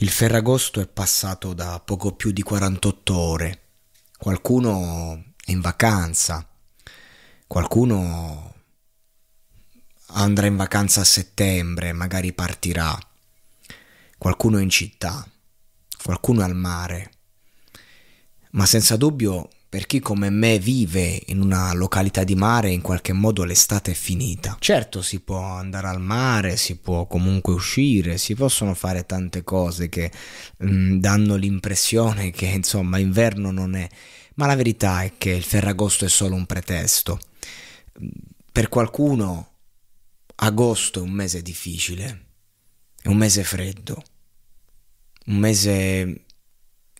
Il Ferragosto è passato da poco più di 48 ore. Qualcuno è in vacanza, qualcuno andrà in vacanza a settembre, magari partirà, qualcuno in città, qualcuno al mare. Ma senza dubbio per chi come me vive in una località di mare, in qualche modo l'estate è finita. Certo si può andare al mare, si può comunque uscire, si possono fare tante cose che mh, mm, danno l'impressione che insomma inverno non è, ma la verità è che il Ferragosto è solo un pretesto. Per qualcuno agosto è un mese difficile, è un mese freddo, un mese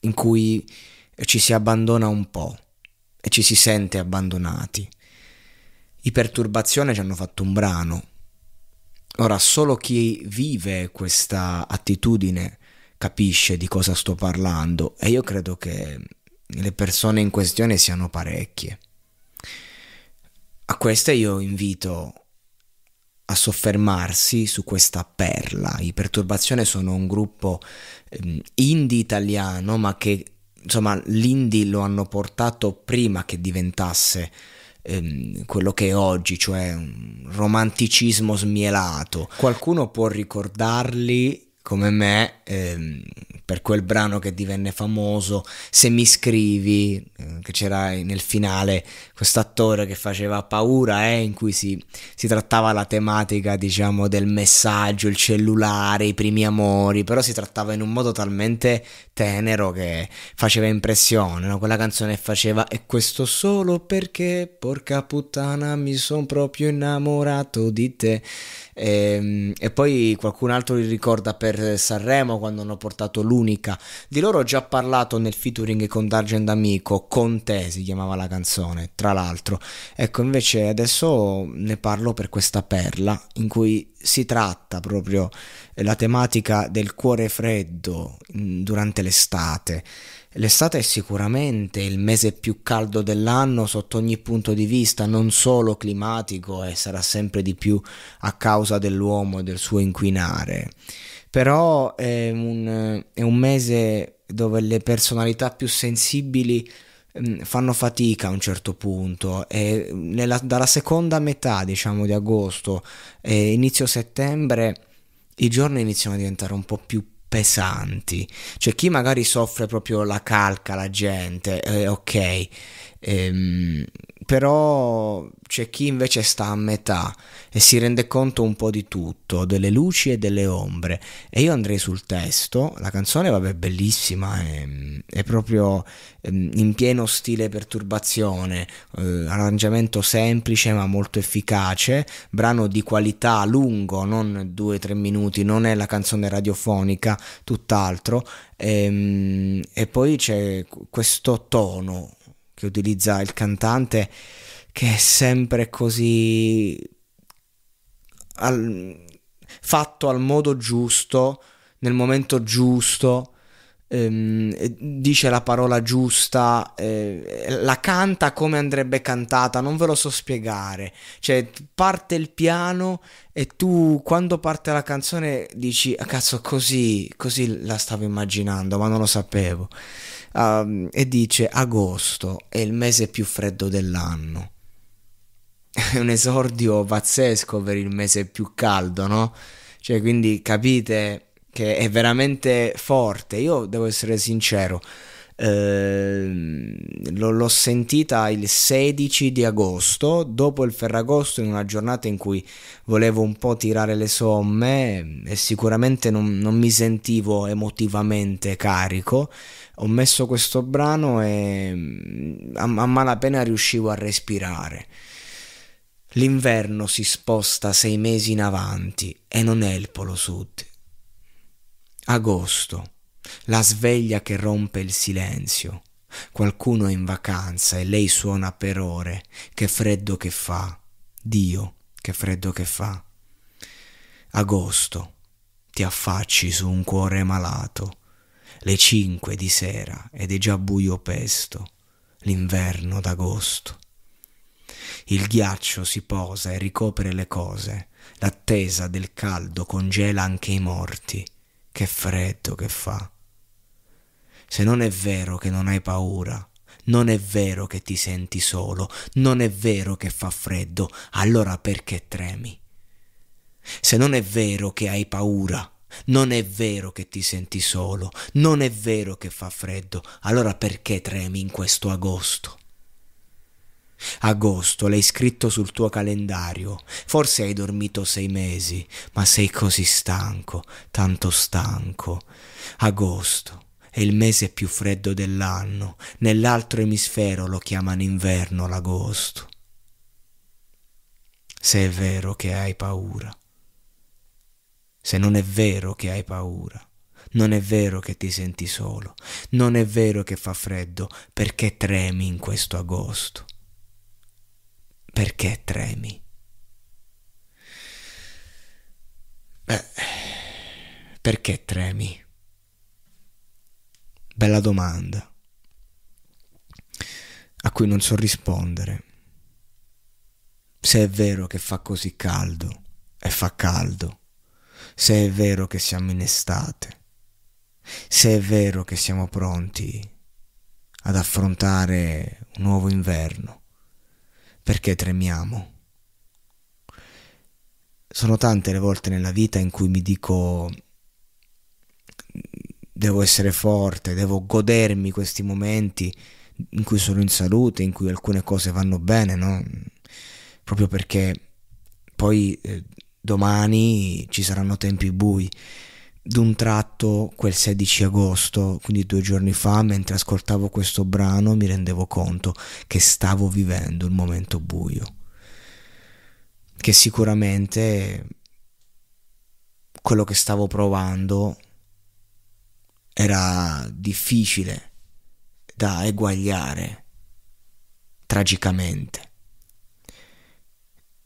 in cui e ci si abbandona un po' e ci si sente abbandonati. I perturbazione ci hanno fatto un brano. Ora, solo chi vive questa attitudine capisce di cosa sto parlando e io credo che le persone in questione siano parecchie. A queste io invito a soffermarsi su questa perla. I Perturbazione sono un gruppo ehm, indie italiano ma che insomma l'indie lo hanno portato prima che diventasse ehm, quello che è oggi, cioè un romanticismo smielato. Qualcuno può ricordarli come me ehm, per quel brano che divenne famoso, Se mi scrivi, eh, che c'era nel finale questo attore che faceva paura, eh, in cui si, si trattava la tematica, diciamo, del messaggio, il cellulare, i primi amori, però si trattava in un modo talmente tenero che faceva impressione, no? quella canzone faceva E questo solo perché, porca puttana, mi sono proprio innamorato di te. E, ehm, e poi qualcun altro li ricorda per Sanremo quando hanno portato lui l'unica. Di loro ho già parlato nel featuring con Dargent Amico, con te si chiamava la canzone, tra l'altro. Ecco, invece adesso ne parlo per questa perla in cui si tratta proprio la tematica del cuore freddo mm, durante l'estate. L'estate è sicuramente il mese più caldo dell'anno sotto ogni punto di vista, non solo climatico e sarà sempre di più a causa dell'uomo e del suo inquinare però è un, è un mese dove le personalità più sensibili mm, fanno fatica a un certo punto e nella, dalla seconda metà diciamo di agosto e inizio settembre i giorni iniziano a diventare un po' più pesanti cioè chi magari soffre proprio la calca la gente eh, ok ehm, però c'è chi invece sta a metà e si rende conto un po' di tutto, delle luci e delle ombre. E io andrei sul testo, la canzone vabbè è bellissima, è, è proprio ehm, in pieno stile perturbazione, eh, arrangiamento semplice ma molto efficace, brano di qualità lungo, non 2-3 minuti, non è la canzone radiofonica, tutt'altro. E, ehm, e poi c'è questo tono che utilizza il cantante che è sempre così al, fatto al modo giusto, nel momento giusto ehm, dice la parola giusta, eh, la canta come andrebbe cantata, non ve lo so spiegare. Cioè, parte il piano e tu quando parte la canzone dici, ah, cazzo, così, così la stavo immaginando, ma non lo sapevo. Uh, e dice, agosto è il mese più freddo dell'anno. È un esordio pazzesco per il mese più caldo, no? Cioè, quindi capite che è veramente forte. Io devo essere sincero. Eh, l'ho sentita il 16 di agosto dopo il Ferragosto in una giornata in cui volevo un po' tirare le somme e sicuramente non, non mi sentivo emotivamente carico ho messo questo brano e mm, a, a malapena riuscivo a respirare L'inverno si sposta sei mesi in avanti e non è il Polo Sud, Agosto, la sveglia che rompe il silenzio. Qualcuno è in vacanza e lei suona per ore. Che freddo che fa. Dio, che freddo che fa. Agosto, ti affacci su un cuore malato. Le cinque di sera ed è già buio pesto. L'inverno d'agosto. Il ghiaccio si posa e ricopre le cose. L'attesa del caldo congela anche i morti. Che freddo che fa. Se non è vero che non hai paura, non è vero che ti senti solo, non è vero che fa freddo, allora perché tremi? Se non è vero che hai paura, non è vero che ti senti solo, non è vero che fa freddo, allora perché tremi in questo agosto? Agosto l'hai scritto sul tuo calendario. Forse hai dormito sei mesi, ma sei così stanco, tanto stanco. Agosto è il mese più freddo dell'anno. Nell'altro emisfero lo chiamano inverno l'agosto. Se è vero che hai paura. Se non è vero che hai paura. Non è vero che ti senti solo, non è vero che fa freddo, perché tremi in questo agosto perché tremi? Beh, perché tremi? Bella domanda, a cui non so rispondere. Se è vero che fa così caldo, e fa caldo, se è vero che siamo in estate, se è vero che siamo pronti ad affrontare un nuovo inverno, perché tremiamo. Sono tante le volte nella vita in cui mi dico devo essere forte, devo godermi questi momenti in cui sono in salute, in cui alcune cose vanno bene, no? Proprio perché poi eh, domani ci saranno tempi bui d'un tratto quel 16 agosto, quindi due giorni fa, mentre ascoltavo questo brano mi rendevo conto che stavo vivendo un momento buio, che sicuramente quello che stavo provando era difficile da eguagliare tragicamente.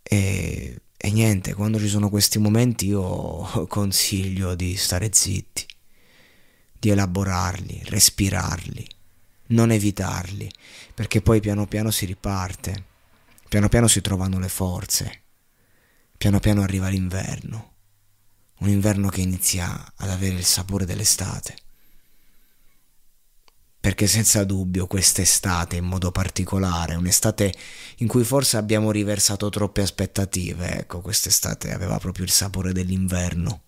E e niente, quando ci sono questi momenti io consiglio di stare zitti, di elaborarli, respirarli, non evitarli, perché poi piano piano si riparte, piano piano si trovano le forze, piano piano arriva l'inverno, un inverno che inizia ad avere il sapore dell'estate perché senza dubbio quest'estate in modo particolare, un'estate in cui forse abbiamo riversato troppe aspettative, ecco, quest'estate aveva proprio il sapore dell'inverno.